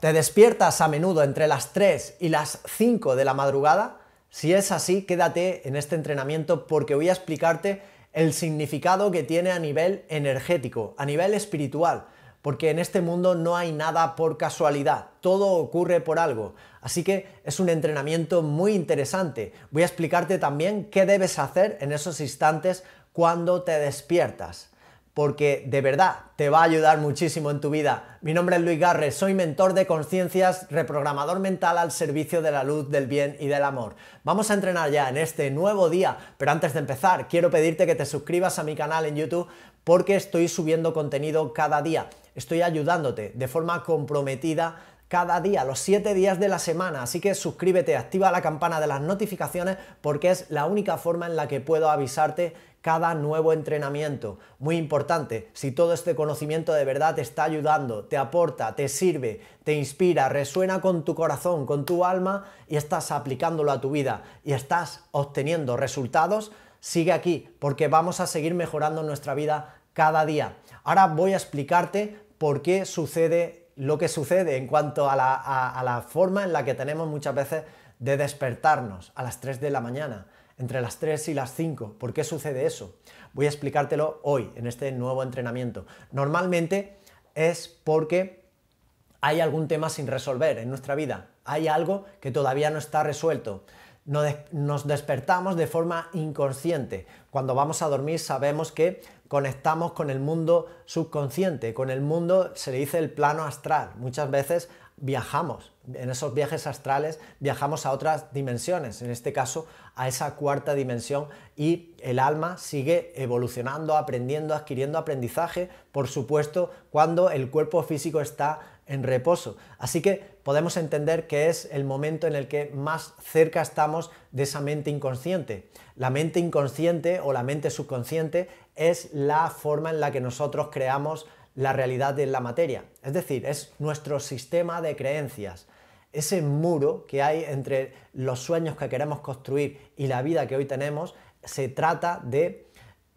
¿Te despiertas a menudo entre las 3 y las 5 de la madrugada? Si es así, quédate en este entrenamiento porque voy a explicarte el significado que tiene a nivel energético, a nivel espiritual, porque en este mundo no hay nada por casualidad, todo ocurre por algo. Así que es un entrenamiento muy interesante. Voy a explicarte también qué debes hacer en esos instantes cuando te despiertas porque de verdad te va a ayudar muchísimo en tu vida. Mi nombre es Luis Garre, soy mentor de conciencias, reprogramador mental al servicio de la luz, del bien y del amor. Vamos a entrenar ya en este nuevo día, pero antes de empezar quiero pedirte que te suscribas a mi canal en YouTube porque estoy subiendo contenido cada día. Estoy ayudándote de forma comprometida cada día, los siete días de la semana. Así que suscríbete, activa la campana de las notificaciones porque es la única forma en la que puedo avisarte cada nuevo entrenamiento. Muy importante, si todo este conocimiento de verdad te está ayudando, te aporta, te sirve, te inspira, resuena con tu corazón, con tu alma y estás aplicándolo a tu vida y estás obteniendo resultados, sigue aquí porque vamos a seguir mejorando nuestra vida cada día. Ahora voy a explicarte por qué sucede lo que sucede en cuanto a la, la forma en la que tenemos muchas veces de despertarnos a las 3 de la mañana entre las 3 y las 5. ¿Por qué sucede eso? Voy a explicártelo hoy, en este nuevo entrenamiento. Normalmente es porque hay algún tema sin resolver en nuestra vida, hay algo que todavía no está resuelto. Nos despertamos de forma inconsciente. Cuando vamos a dormir sabemos que conectamos con el mundo subconsciente, con el mundo, se le dice el plano astral. Muchas veces viajamos, en esos viajes astrales viajamos a otras dimensiones, en este caso a esa cuarta dimensión y el alma sigue evolucionando, aprendiendo, adquiriendo aprendizaje, por supuesto, cuando el cuerpo físico está en reposo. Así que podemos entender que es el momento en el que más cerca estamos de esa mente inconsciente. La mente inconsciente o la mente subconsciente es la forma en la que nosotros creamos la realidad de la materia. Es decir, es nuestro sistema de creencias. Ese muro que hay entre los sueños que queremos construir y la vida que hoy tenemos se trata de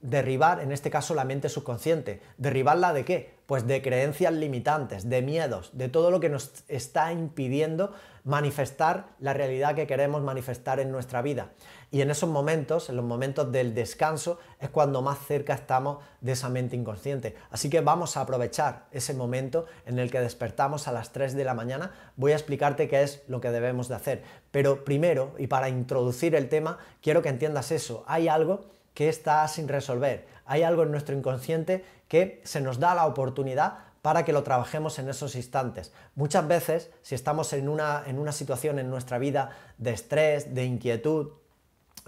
derribar, en este caso, la mente subconsciente. ¿Derribarla de qué? Pues de creencias limitantes, de miedos, de todo lo que nos está impidiendo manifestar la realidad que queremos manifestar en nuestra vida. Y en esos momentos, en los momentos del descanso, es cuando más cerca estamos de esa mente inconsciente. Así que vamos a aprovechar ese momento en el que despertamos a las 3 de la mañana. Voy a explicarte qué es lo que debemos de hacer. Pero primero, y para introducir el tema, quiero que entiendas eso. Hay algo que está sin resolver. Hay algo en nuestro inconsciente que se nos da la oportunidad para que lo trabajemos en esos instantes. Muchas veces, si estamos en una, en una situación en nuestra vida de estrés, de inquietud,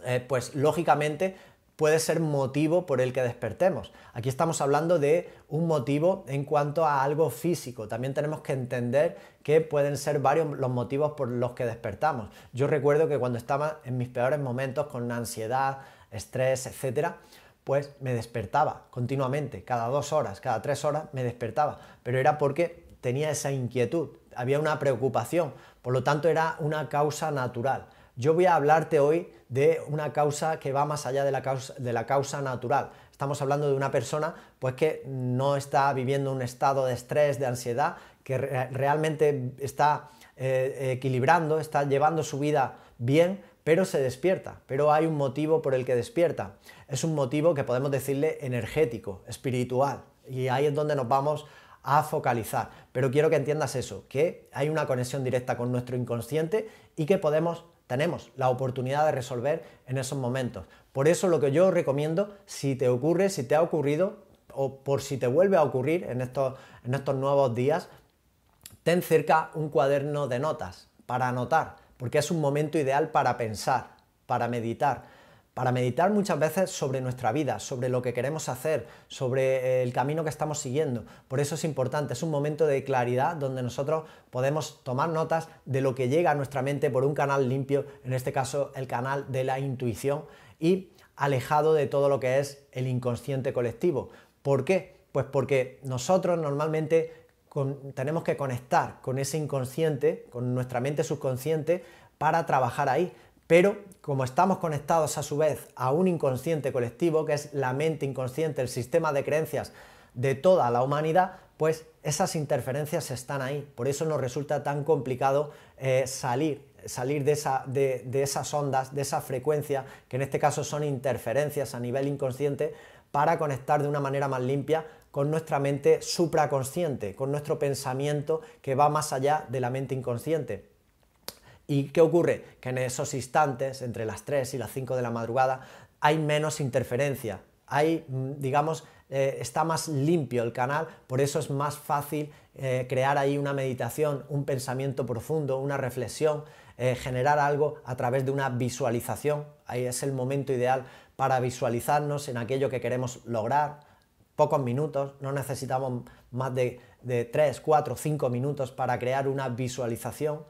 eh, pues lógicamente puede ser motivo por el que despertemos. Aquí estamos hablando de un motivo en cuanto a algo físico. También tenemos que entender que pueden ser varios los motivos por los que despertamos. Yo recuerdo que cuando estaba en mis peores momentos con ansiedad, estrés, etcétera, pues me despertaba continuamente, cada dos horas, cada tres horas me despertaba, pero era porque tenía esa inquietud, había una preocupación, por lo tanto era una causa natural. Yo voy a hablarte hoy de una causa que va más allá de la causa, natural. Estamos hablando de una persona pues que no está viviendo un estado de estrés, de ansiedad, que realmente está eh, equilibrando, está llevando su vida bien, pero se despierta, pero hay un motivo por el que despierta. Es un motivo que podemos decirle energético, espiritual, y ahí es donde nos vamos a focalizar. Pero quiero que entiendas eso, que hay una conexión directa con nuestro inconsciente y que podemos, tenemos la oportunidad de resolver en esos momentos. Por eso lo que yo recomiendo, si te ocurre, si te ha ocurrido, o por si te vuelve a ocurrir en estos, en estos nuevos días, ten cerca un cuaderno de notas para anotar porque es un momento ideal para pensar, para meditar, para meditar muchas veces sobre nuestra vida, sobre lo que queremos hacer, sobre eh, el camino que estamos siguiendo. Por eso es importante, es un momento de claridad donde nosotros podemos tomar notas de lo que llega a nuestra mente por un canal limpio, en este caso el canal de la intuición y alejado de todo lo que es el inconsciente colectivo. ¿Por qué? Pues porque nosotros normalmente tenemos que conectar con ese inconsciente, con nuestra mente subconsciente, para trabajar ahí. Pero como estamos conectados a su vez a un inconsciente colectivo, que es la mente inconsciente, el sistema de creencias de toda la humanidad, pues esas interferencias están ahí. Por eso nos resulta tan complicado eh, salir, salir de, de esas ondas, de esa frecuencia, que en este caso son interferencias a nivel inconsciente, para conectar de una manera más limpia con nuestra mente supraconsciente, con nuestro pensamiento que va más allá de la mente inconsciente. ¿Y qué ocurre? Que en esos instantes, entre las 3 y las 5 de la madrugada, hay menos interferencia, hay, mm, digamos, eh, está más limpio el canal, por eso es más fácil eh, crear ahí una meditación, un pensamiento profundo, una reflexión, eh, generar algo a través de una visualización. Ahí es el momento ideal para visualizarnos en aquello que queremos lograr, pocos minutos, no necesitamos más de, tres 3, 4, 5 minutos para crear una visualización,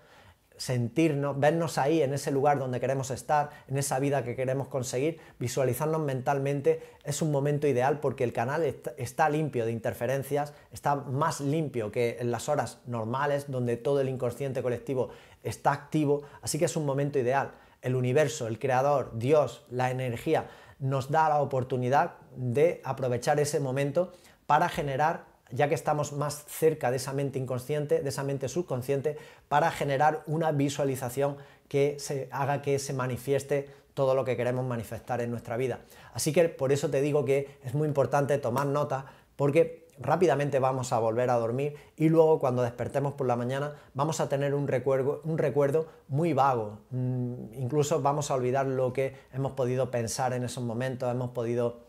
sentirnos, vernos ahí en ese lugar donde queremos estar, en esa vida que queremos conseguir, visualizarnos mentalmente es un momento ideal porque el canal está limpio de interferencias, está más limpio que en las horas normales donde todo el inconsciente colectivo está activo, así que es un momento ideal. El universo, el creador, Dios, la energía, nos da la oportunidad de aprovechar ese momento para generar ya que estamos más cerca de esa mente inconsciente, de esa mente subconsciente, para generar una visualización que se haga que se manifieste todo lo que queremos manifestar en nuestra vida. Así que por eso te digo que es muy importante tomar nota, porque rápidamente vamos a volver a dormir y luego cuando despertemos por la mañana vamos a tener un recuerdo, un recuerdo muy vago. Mm, incluso vamos a olvidar lo que hemos podido pensar en esos momentos, hemos podido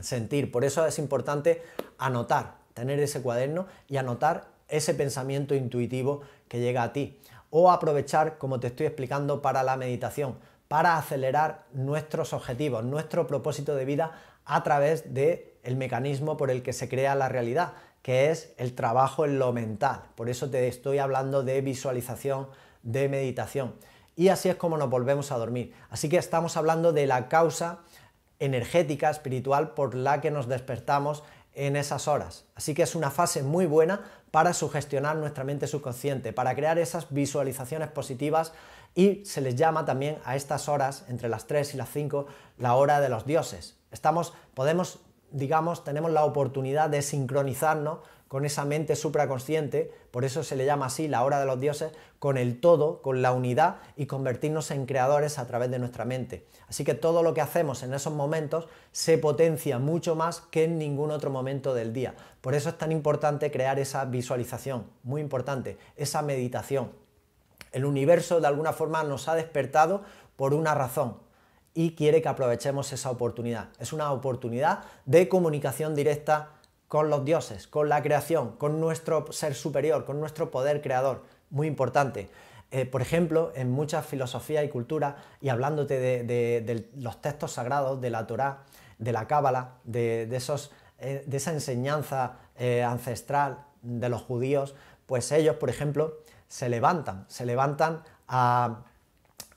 sentir. Por eso es importante anotar, tener ese cuaderno y anotar ese pensamiento intuitivo que llega a ti. O aprovechar, como te estoy explicando, para la meditación, para acelerar nuestros objetivos, nuestro propósito de vida a través de el mecanismo por el que se crea la realidad, que es el trabajo en lo mental. Por eso te estoy hablando de visualización, de meditación. Y así es como nos volvemos a dormir. Así que estamos hablando de la causa energética, espiritual, por la que nos despertamos en esas horas. Así que es una fase muy buena para sugestionar nuestra mente subconsciente, para crear esas visualizaciones positivas y se les llama también a estas horas, entre las 3 y las 5, la hora de los dioses. Estamos, podemos digamos, tenemos la oportunidad de sincronizarnos con esa mente supraconsciente, por eso se le llama así la hora de los dioses, con el todo, con la unidad y convertirnos en creadores a través de nuestra mente. Así que todo lo que hacemos en esos momentos se potencia mucho más que en ningún otro momento del día. Por eso es tan importante crear esa visualización, muy importante, esa meditación. El universo de alguna forma nos ha despertado por una razón, y quiere que aprovechemos esa oportunidad. Es una oportunidad de comunicación directa con los dioses, con la creación, con nuestro ser superior, con nuestro poder creador. Muy importante. Eh, por ejemplo, en muchas filosofía y cultura y hablándote de, los textos sagrados, de la Torá, de la Cábala, de, esos, eh, de esa enseñanza eh, ancestral de los judíos, pues ellos, por ejemplo, se levantan, se levantan a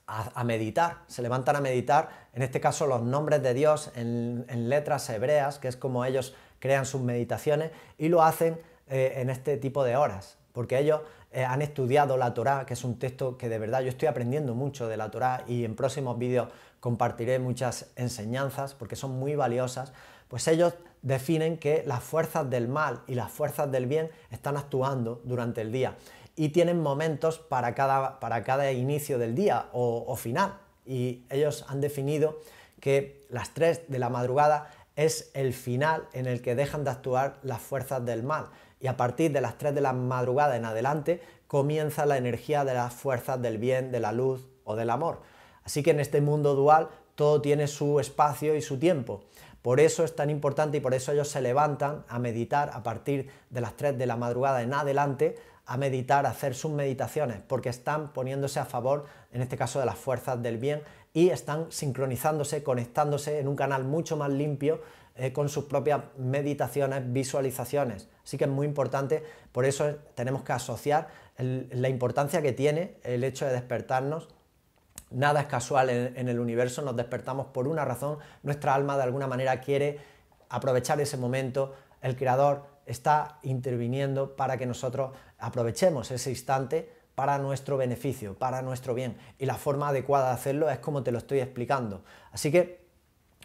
a, meditar, se levantan a meditar, en este caso los nombres de Dios en, letras hebreas, que es como ellos crean sus meditaciones, y lo hacen eh, en este tipo de horas, porque ellos eh, han estudiado la Torá, que es un texto que de verdad yo estoy aprendiendo mucho de la Torá y en próximos vídeos compartiré muchas enseñanzas porque son muy valiosas, pues ellos definen que las fuerzas del mal y las fuerzas del bien están actuando durante el día y tienen momentos para cada, para cada inicio del día o, o final. Y ellos han definido que las 3 de la madrugada es el final en el que dejan de actuar las fuerzas del mal. Y a partir de las 3 de la madrugada en adelante comienza la energía de las fuerzas del bien, de la luz o del amor. Así que en este mundo dual todo tiene su espacio y su tiempo. Por eso es tan importante y por eso ellos se levantan a meditar a partir de las 3 de la madrugada en adelante a meditar, a hacer sus meditaciones, porque están poniéndose a favor, en este caso, de las fuerzas del bien y están sincronizándose, conectándose en un canal mucho más limpio eh, con sus propias meditaciones, visualizaciones. Así que es muy importante, por eso tenemos que asociar la importancia que tiene el hecho de despertarnos Nada es casual en, el universo, nos despertamos por una razón, nuestra alma de alguna manera quiere aprovechar ese momento, el creador está interviniendo para que nosotros aprovechemos ese instante para nuestro beneficio, para nuestro bien. Y la forma adecuada de hacerlo es como te lo estoy explicando. Así que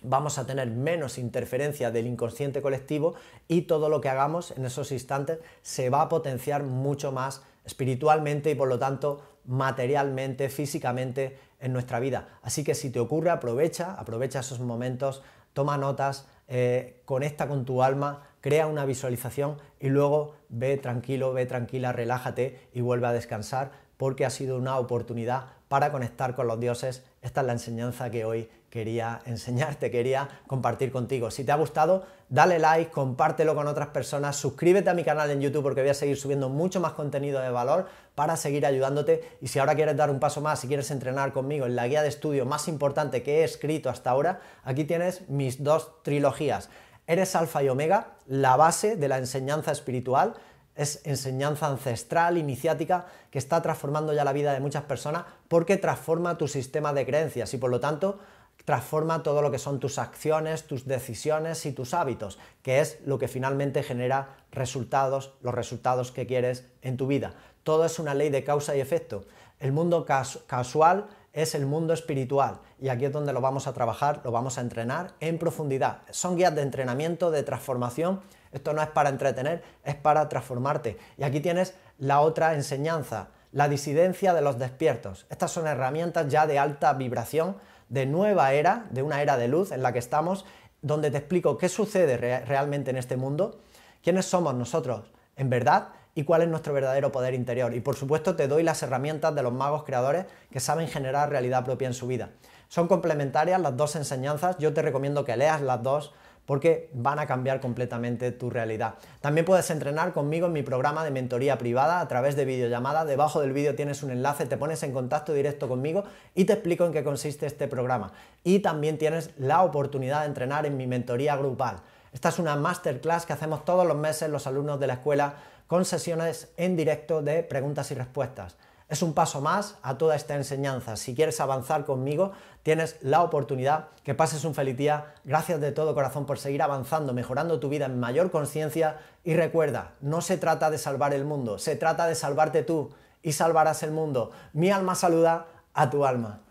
vamos a tener menos interferencia del inconsciente colectivo y todo lo que hagamos en esos instantes se va a potenciar mucho más espiritualmente y por lo tanto materialmente, físicamente en nuestra vida. Así que si te ocurre, aprovecha, aprovecha esos momentos, toma notas, eh, conecta con tu alma, crea una visualización y luego ve tranquilo, ve tranquila, relájate y vuelve a descansar porque ha sido una oportunidad para conectar con los dioses. Esta es la enseñanza que hoy quería enseñarte, quería compartir contigo. Si te ha gustado, dale like, compártelo con otras personas, suscríbete a mi canal en YouTube porque voy a seguir subiendo mucho más contenido de valor para seguir ayudándote. Y si ahora quieres dar un paso más, si quieres entrenar conmigo en la guía de estudio más importante que he escrito hasta ahora, aquí tienes mis dos trilogías. Eres alfa y omega, la base de la enseñanza espiritual, es enseñanza ancestral, iniciática, que está transformando ya la vida de muchas personas porque transforma tu sistema de creencias y por lo tanto transforma todo lo que son tus acciones, tus decisiones y tus hábitos, que es lo que finalmente genera resultados, los resultados que quieres en tu vida. Todo es una ley de causa y efecto. El mundo casual es el mundo espiritual y aquí es donde lo vamos a trabajar, lo vamos a entrenar en profundidad. Son guías de entrenamiento, de transformación. Esto no es para entretener, es para transformarte. Y aquí tienes la otra enseñanza, la disidencia de los despiertos. Estas son herramientas ya de alta vibración, de nueva era, de una era de luz en la que estamos, donde te explico qué sucede realmente en este mundo, quiénes somos nosotros en verdad y cuál es nuestro verdadero poder interior. Y por supuesto te doy las herramientas de los magos creadores que saben generar realidad propia en su vida. Son complementarias las dos enseñanzas, yo te recomiendo que leas las dos porque van a cambiar completamente tu realidad. También puedes entrenar conmigo en mi programa de mentoría privada a través de videollamada. Debajo del vídeo tienes un enlace, te pones en contacto directo conmigo y te explico en qué consiste este programa. Y también tienes la oportunidad de entrenar en mi mentoría grupal. Esta es una masterclass que hacemos todos los meses los alumnos de la escuela con sesiones en directo de preguntas y respuestas. Es un paso más a toda esta enseñanza. Si quieres avanzar conmigo, tienes la oportunidad. Que pases un feliz día. Gracias de todo corazón por seguir avanzando, mejorando tu vida en mayor conciencia. Y recuerda, no se trata de salvar el mundo, se trata de salvarte tú y salvarás el mundo. Mi alma saluda a tu alma.